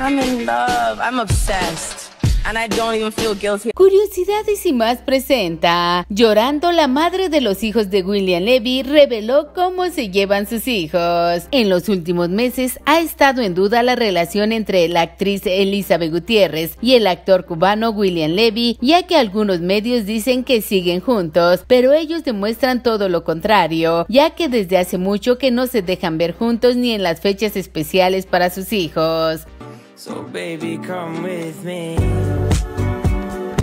I'm I'm obsessed. And I don't even feel guilty. Curiosidades y más presenta. Llorando, la madre de los hijos de William Levy reveló cómo se llevan sus hijos. En los últimos meses ha estado en duda la relación entre la actriz Elizabeth Gutiérrez y el actor cubano William Levy, ya que algunos medios dicen que siguen juntos, pero ellos demuestran todo lo contrario, ya que desde hace mucho que no se dejan ver juntos ni en las fechas especiales para sus hijos. So baby, come with me.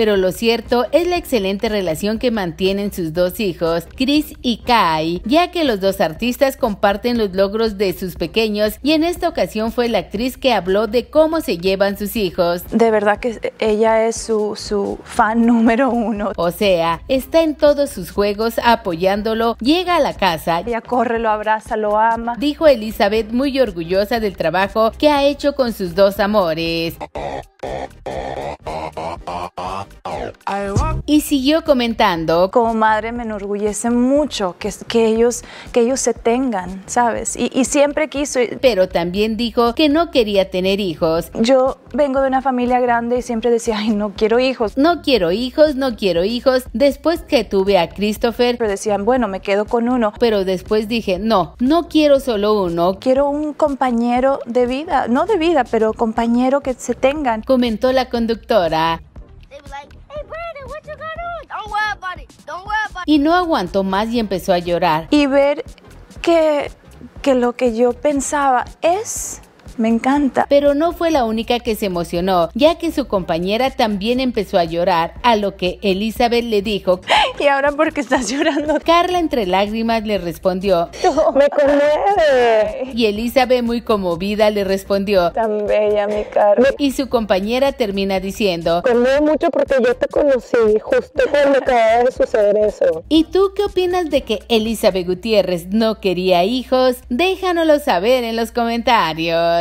pero lo cierto es la excelente relación que mantienen sus dos hijos, Chris y Kai, ya que los dos artistas comparten los logros de sus pequeños y en esta ocasión fue la actriz que habló de cómo se llevan sus hijos. De verdad que ella es su, fan número uno. O sea, está en todos sus juegos apoyándolo, llega a la casa. Ella corre, lo abraza, lo ama. Dijo Elizabeth muy orgullosa del trabajo que ha hecho con sus dos amores. Y siguió comentando. Como madre me enorgullece mucho que, ellos, que ellos se tengan, ¿sabes? Y, y siempre quiso. Pero también dijo que no quería tener hijos. Yo vengo de una familia grande y siempre decía, ay, no quiero hijos. No quiero hijos, no quiero hijos. Después que tuve a Christopher. Pero decían, bueno, me quedo con uno. Pero después dije, no, no quiero solo uno. Quiero un compañero de vida, no de vida, pero compañero que se tengan. Comentó la conductora. y no aguantó más y empezó a llorar. Y ver que, lo que yo pensaba es me encanta. Pero no fue la única que se emocionó, ya que su compañera también empezó a llorar, a lo que Elizabeth le dijo, ¿y ahora por qué estás llorando? Carla entre lágrimas le respondió, me conmueve. Y Elizabeth muy conmovida le respondió, tan bella mi Carla. Y su compañera termina diciendo, conmueve mucho porque yo te conocí justo cuando acababa de suceder eso. ¿Y tú qué opinas de que Elizabeth Gutiérrez no quería hijos? Déjanoslo saber en los comentarios.